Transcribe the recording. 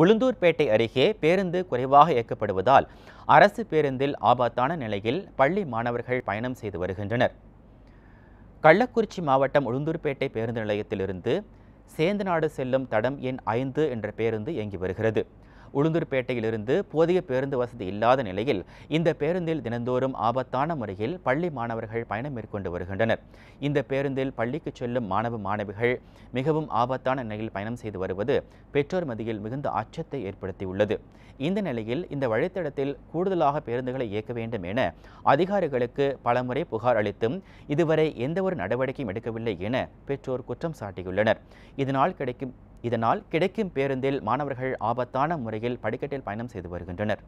உளுந்தூர்பேட்டை அருகே பேருந்து குறைவாக இயக்கப்படுவதால் அரசு பேருந்தில் ஆபத்தான நிலையில் பள்ளி மாணவர்கள் பயணம் செய்து வருகின்றனர் கள்ளக்குறிச்சி மாவட்டம் உளுந்தூர்பேட்டை பேருந்து நிலையத்திலிருந்து சேந்தநாடு செல்லும் தடம் எண் ஐந்து என்ற பேருந்து இயங்கி வருகிறது உளுந்தூர்பேட்டையிலிருந்து போதிய பேருந்து வசதி இல்லாத நிலையில் இந்த பேருந்தில் தினந்தோறும் ஆபத்தான முறையில் பள்ளி மாணவர்கள் பயணம் மேற்கொண்டு வருகின்றனர் இந்த பேருந்தில் பள்ளிக்கு செல்லும் மாணவ மாணவிகள் மிகவும் ஆபத்தான நிலையில் பயணம் செய்து வருவது பெற்றோர் மதியில் மிகுந்த அச்சத்தை ஏற்படுத்தியுள்ளது இந்த நிலையில் இந்த வழித்தடத்தில் கூடுதலாக பேருந்துகளை இயக்க வேண்டும் என அதிகாரிகளுக்கு பலமுறை புகார் அளித்தும் இதுவரை எந்தவொரு நடவடிக்கையும் எடுக்கவில்லை என பெற்றோர் குற்றம் சாட்டியுள்ளனர் இதனால் கிடைக்கும் இதனால் கிடைக்கும் பேருந்தில் மாணவர்கள் ஆபத்தான முறையில் படிக்கட்டில் பயணம் செய்து வருகின்றனர்